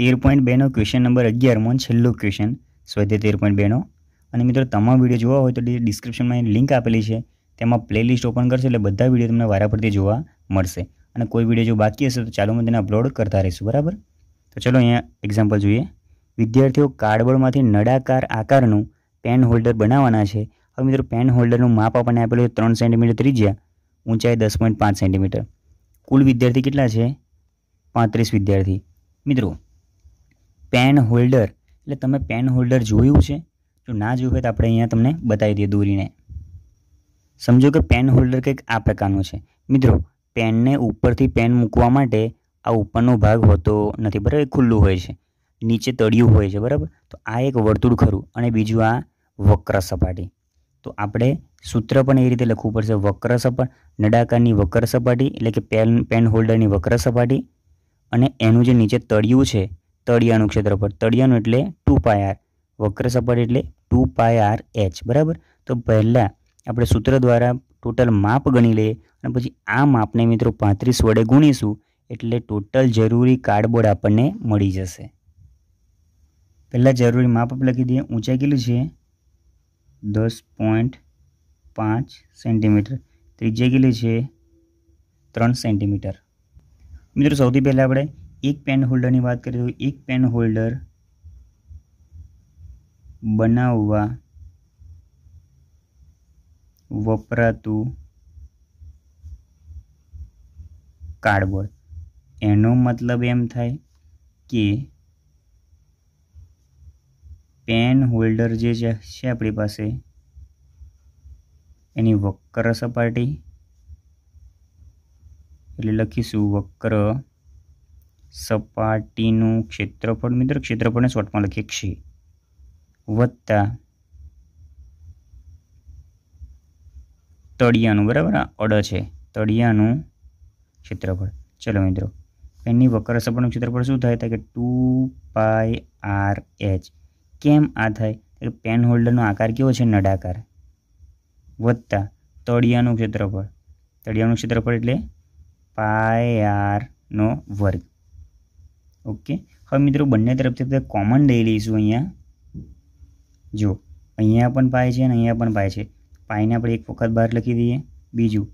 તેર પોઈન્ટ બેનો question number અગિયારમાં છેલ્લો ક્વેશ્ચન સ્વાધ્યાય તેર પોઈન્ટ બેનો અને મિત્રો તમામ વિડીયો જોવા હોય તો ડિસ્ક્રિપ્શનમાં એની લિંક આપેલી છે તેમાં પ્લેલિસ્ટ ઓપન કરશે એટલે બધા વિડીયો તમને વારા પરથી જોવા મળશે અને કોઈ વિડીયો જો બાકી હશે તો ચાલો હું તેને અપલોડ કરતા રહીશું બરાબર તો ચલો અહીંયા એક્ઝામ્પલ જોઈએ વિદ્યાર્થીઓ કાર્ડબોર્ડમાંથી નડાકાર આકારનું પેન હોલ્ડર બનાવવાના છે હવે મિત્રો પેન હોલ્ડરનું માપ આપણને આપેલું છે ત્રણ સેન્ટીમીટર ત્રિજ્યા ઊંચાઈ દસ પોઈન્ટ પાંચ સેન્ટીમીટર કુલ વિદ્યાર્થી કેટલા છે પાંત્રીસ વિદ્યાર્થી મિત્રો પેન હોલ્ડર એટલે તમે પેન હોલ્ડર જોયું છે જો ના જોયું હોય તો આપણે અહીંયા તમને બતાવી દઈએ દોરીને સમજો કે પેન હોલ્ડર કંઈક આ પ્રકારનું છે મિત્રો પેનને ઉપરથી પેન મૂકવા માટે આ ઉપરનો ભાગ હોતો નથી બરાબર ખુલ્લું હોય છે નીચે તળિયું હોય છે બરાબર તો આ એક વર્તુળ ખરું અને બીજું આ વક્ર સપાટી તો આપણે સૂત્ર પણ એ રીતે લખવું પડશે વક્ર સપાટ નડાકારની વક્ર સપાટી એટલે કે પેન પેન હોલ્ડરની વક્ર સપાટી અને એનું જે નીચે તળિયું છે તળિયાનું ક્ષેત્રફળ તળિયાનું એટલે ટુ પાય આર વક્ર સપાટી એટલે ટુ પાય આર એચ બરાબર તો પહેલાં આપણે સૂત્ર દ્વારા ટોટલ માપ ગણી લઈએ અને પછી આ માપને મિત્રો પાંત્રીસ વડે ગુણીશું એટલે ટોટલ જરૂરી કાર્ડબોર્ડ આપણને મળી જશે પહેલાં જરૂરી માપ આપણે લખી દઈએ ઊંચાઈ કેટલી છે દસ પોઈન્ટ પાંચ સેન્ટીમીટર ત્રિજ્યા કેટલી છે ત્રણ સેન્ટીમીટર મિત્રો સૌથી પહેલાં આપણે એક પેન હોલ્ડરની વાત કરીએ તો એક પેન હોલ્ડર બનાવવા વપરાતું કાર્ડબોર્ડ એનો મતલબ એમ થાય કે પેન હોલ્ડર જે છે આપણી પાસે એની વક્ર સપાટી એટલે લખીશું વક્ર સપાટીનું ક્ષેત્રફળ મિત્ર ક્ષેત્રફળને શોર્ટમાં લખીએ છે વત્તા તળિયાનું બરાબર અડ છે તળિયાનું ક્ષેત્રફળ ચલો મિત્રો પેનની વક્ર સપાટીનું ક્ષેત્રફળ શું થાય કે ટુ પાય આર એચ કેમ આ થાય પેન હોલ્ડરનો આકાર કેવો છે નડાકાર વત્તા તળિયાનું ક્ષેત્રફળ તળિયાનું ક્ષેત્રફળ એટલે પાય આરનો વર્ગ ઓકે હવે મિત્રો બંને તરફથી આપણે કોમન લઈ લઈશું અહીંયા જો અહીંયા પણ પાય છે અને અહીંયા પણ પાય છે પાયને આપણે એક વખત બહાર લખી દઈએ બીજું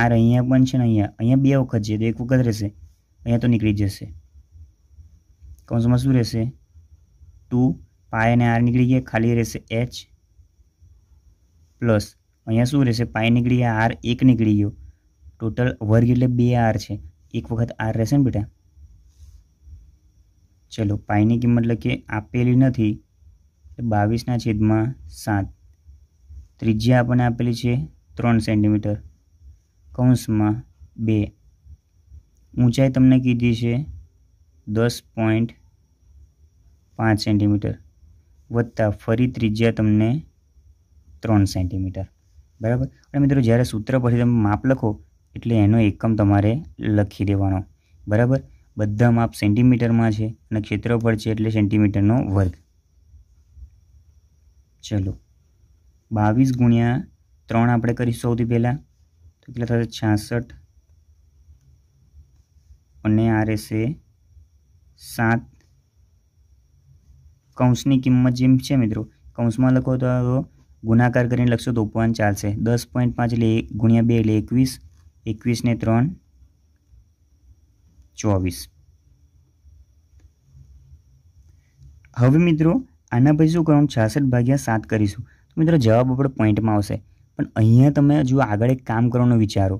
આર અહીંયા પણ છે ને અહીંયા અહીંયા બે વખત છે તો એક વખત રહેશે અહીંયા તો નીકળી જશે કૌંસમાં શું રહેશે ટુ પાય અને આર નીકળી ગયા ખાલી રહેશે એચ પ્લસ અહીંયા શું રહેશે પાય નીકળી ગયા આર એક નીકળી ગયો ટોટલ વર્ગ એટલે બે આર છે એક વખત આર રહેશે ને બેટા ચલો પાઈની કિંમત લખીએ આપેલી નથી બાવીસના છેદમાં સાત ત્રિજ્યા આપણને આપેલી છે ત્રણ સેન્ટીમીટર કૌંસમાં બે ઊંચાઈ તમને કીધી છે દસ પોઈન્ટ પાંચ સેન્ટીમીટર વત્તા ફરી ત્રિજ્યા તમને ત્રણ સેન્ટીમીટર બરાબર અને મિત્રો જ્યારે સૂત્ર પછી તમે માપ લખો એટલે એનો એકમ તમારે લખી દેવાનો બરાબર બધા માપ સેન્ટીમીટરમાં છે અને ક્ષેત્રફળ છે એટલે સેન્ટીમીટરનો વર્ગ ચલો બાવીસ ગુણ્યા ત્રણ આપણે કરીશું સૌથી પહેલાં તો કેટલા થશે છાસઠ અને આ રહેશે સાત કૌંસની કિંમત જેમ છે મિત્રો કૌંસમાં લખો તો ગુણાકાર કરીને લખશો તો ઉપવાન ચાલશે દસ પોઈન્ટ પાંચ એટલે ગુણ્યા બે એટલે એકવીસ એકવીસને ત્રણ ચોવીસ હવે મિત્રો આના પછી શું કરવાનું છાસઠ ભાગ્યા સાત કરીશું તો મિત્રો જવાબ આપણો પોઈન્ટમાં આવશે પણ અહીંયા તમે જો આગળ એક કામ કરવાનો વિચારો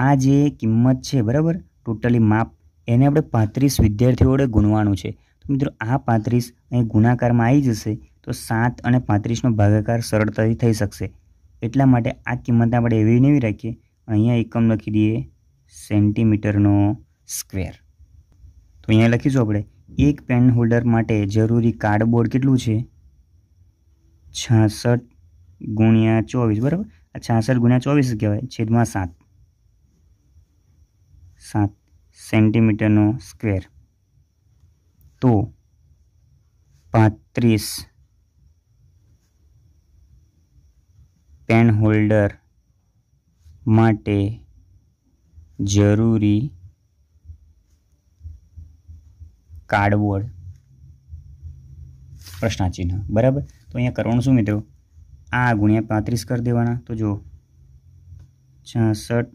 આ જે કિંમત છે બરાબર ટોટલી માપ એને આપણે પાંત્રીસ વિદ્યાર્થીઓ વડે ગુણવાનું છે તો મિત્રો આ પાંત્રીસ અહીં ગુણાકારમાં આવી જશે તો સાત અને પાંત્રીસનો ભાગાકાર સરળતાથી થઈ શકશે એટલા માટે આ કિંમત આપણે એવી નેવી રાખીએ અહીંયા એકમ લખી દઈએ સેન્ટીમીટરનો સ્ક્વેર તો અહીંયા લખીશું આપણે એક પેન હોલ્ડર માટે જરૂરી કાર્ડબોર્ડ કેટલું છે છાસઠ ગુણ્યા ચોવીસ બરાબર આ છાસઠ ગુણ્યા ચોવીસ કહેવાય છેદમાં સાત સાત સેન્ટીમીટરનો સ્ક્વેર તો પાંત્રીસ પેન હોલ્ડર માટે જરૂરી કાર્ડબોર્ડ પ્રશ્નાચિહ્ન બરાબર તો અહીંયા કરવાનું શું મિત્રો આ ગુણ્યા પાંત્રીસ કરી દેવાના તો જો છાસઠ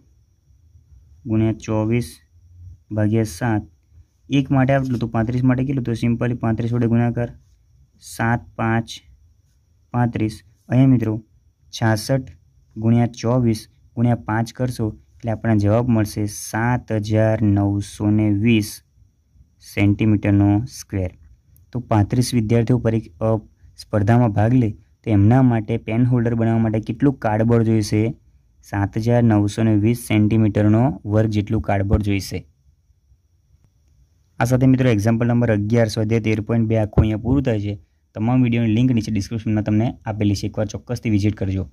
ગુણ્યા ચોવીસ ભાગ્યા સાત એક માટે આપેલું તો પાંત્રીસ માટે કેટલું તો સિમ્પલી પાંત્રીસ વડે ગુણાકાર સાત પાંચ પાંત્રીસ અહીંયા મિત્રો છાસઠ ગુણ્યા ચોવીસ ગુણ્યા પાંચ કરશો એટલે આપણને જવાબ મળશે સાત હજાર નવસો ને વીસ સેન્ટીમીટરનો સ્ક્વેર તો પાંત્રીસ વિદ્યાર્થીઓ પરીક્ષા સ્પર્ધામાં ભાગ લે તો એમના માટે પેન હોલ્ડર બનાવવા માટે કેટલું કાર્ડબોર્ડ જોઈશે સાત હજાર નવસો ને વીસ સેન્ટીમીટરનો વર્ગ જેટલું કાર્ડબોર્ડ જોઈશે આ સાથે મિત્રો એક્ઝામ્પલ નંબર અગિયાર સ્વાધ્યાય તેર પોઈન્ટ બે આખું અહીંયા પૂરું થાય છે તમામ વિડીયોની લિંક નીચે ડિસ્ક્રિપ્શનમાં તમને આપેલી છે એકવાર ચોક્કસથી વિઝિટ કરજો